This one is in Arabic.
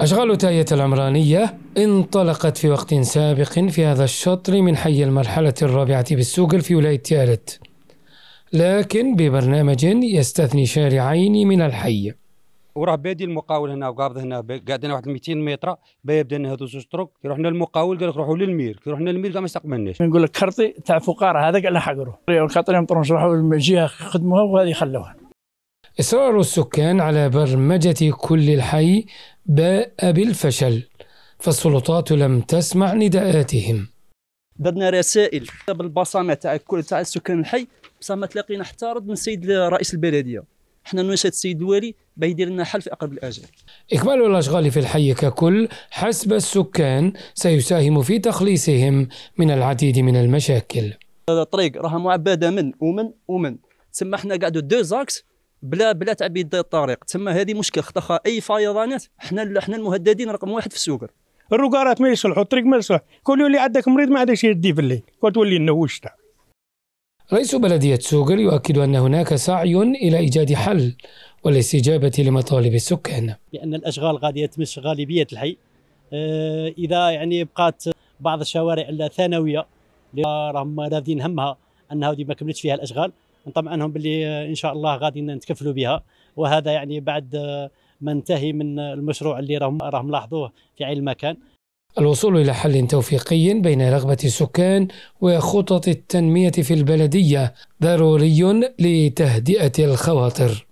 أشغال تاية العمرانية انطلقت في وقت سابق في هذا الشطر من حي المرحلة الرابعة بالسوق في ولاية تالت لكن ببرنامج يستثني شارعين من الحي وراه بادي المقاول هنا وقابض هنا قاعدين واحد 200 متر بيبدا لنا هذو زوج طرق كي رحنا للمقاول قال لك روحوا للمير كي رحنا للمير قال ما استقبلناش نقول لك كرطي تاع هذا قال على حقره خاطر يمطرون روحوا لجهه خدموها وهذه خلوها إصرار السكان على برمجة كل الحي باء بالفشل فالسلطات لم تسمع نداءاتهم بدنا رسائل بالبصمه تاع كل تاع السكان الحي بصح ما تلاقينا حتى رد من السيد رئيس البلديه حنا نشهد السيد الوالي بيدير لنا حل في اقرب الاجال اكمال الاشغال في الحي ككل حسب السكان سيساهم في تخليصهم من العديد من المشاكل هذا الطريق راها معبده من ومن ومن تسمى حنا قاعدو دو زاكس بلا بلا تعبيد الطريق تسمى هذه مشكل خطا اي فيضانات حنا حنا المهددين رقم واحد في السوق الروكارات ما يصلحوا الطريق ما يصلح كل يولي عندك مريض ما عندكش يدي في الليل وتولي النوش رئيس بلدية سوغر يؤكد أن هناك سعي إلى إيجاد حل والاستجابة لمطالب السكان لأن الأشغال غادية تمس غالبية الحي آه، إذا يعني بقات بعض الشوارع الثانوية اللي راهم رافدين همها أنها ما كملتش فيها الأشغال نطمئنهم باللي ان شاء الله غادي نتكفلوا بها وهذا يعني بعد ما ننتهي من المشروع اللي راهم راهم لاحظوه في عين المكان الوصول إلى حل توفيقي بين رغبة السكان وخطط التنمية في البلدية ضروري لتهدئة الخواطر